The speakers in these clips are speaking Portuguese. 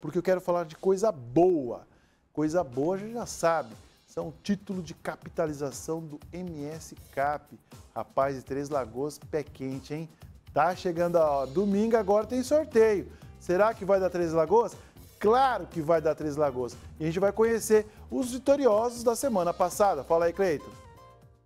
porque eu quero falar de coisa boa. Coisa boa a gente já sabe. São título de capitalização do MS Cap. Rapaz de Três Lagoas, pé quente, hein? Tá chegando a Domingo agora tem sorteio. Será que vai dar Três Lagoas? Claro que vai dar Três Lagoas. E a gente vai conhecer os vitoriosos da semana passada. Fala aí, Cleiton.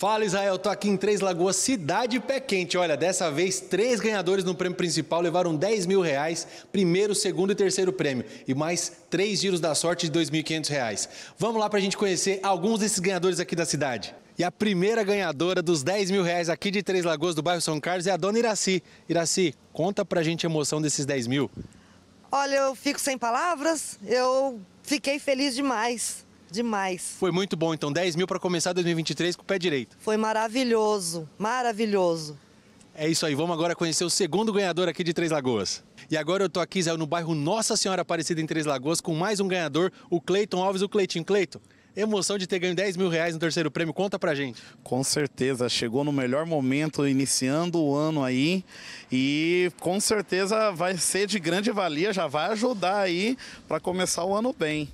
Fala Israel, tô aqui em Três Lagoas, cidade pé quente. Olha, dessa vez três ganhadores no prêmio principal levaram 10 mil reais, primeiro, segundo e terceiro prêmio, e mais três giros da sorte de 2.500 reais. Vamos lá para a gente conhecer alguns desses ganhadores aqui da cidade. E a primeira ganhadora dos 10 mil reais aqui de Três Lagoas, do bairro São Carlos, é a dona Iraci. Iraci, conta pra gente a emoção desses 10 mil. Olha, eu fico sem palavras, eu fiquei feliz demais demais. Foi muito bom, então 10 mil para começar 2023 com o pé direito. Foi maravilhoso, maravilhoso. É isso aí, vamos agora conhecer o segundo ganhador aqui de Três Lagoas. E agora eu tô aqui, Zé, no bairro Nossa Senhora Aparecida em Três Lagoas, com mais um ganhador, o Cleiton Alves, o Cleitinho. Cleiton, emoção de ter ganho 10 mil reais no terceiro prêmio, conta pra gente. Com certeza, chegou no melhor momento, iniciando o ano aí, e com certeza vai ser de grande valia, já vai ajudar aí para começar o ano bem.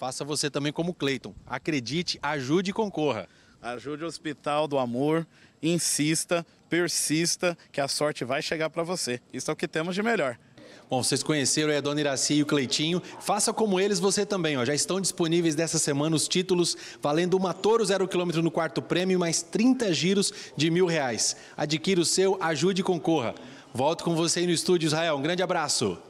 Faça você também como Cleiton. Acredite, ajude e concorra. Ajude o Hospital do Amor, insista, persista, que a sorte vai chegar para você. Isso é o que temos de melhor. Bom, vocês conheceram a Dona Iraci e o Cleitinho. Faça como eles você também. Ó. Já estão disponíveis dessa semana os títulos valendo uma Toro zero quilômetro no quarto prêmio mais 30 giros de mil reais. Adquira o seu, ajude e concorra. Volto com você aí no estúdio, Israel. Um grande abraço.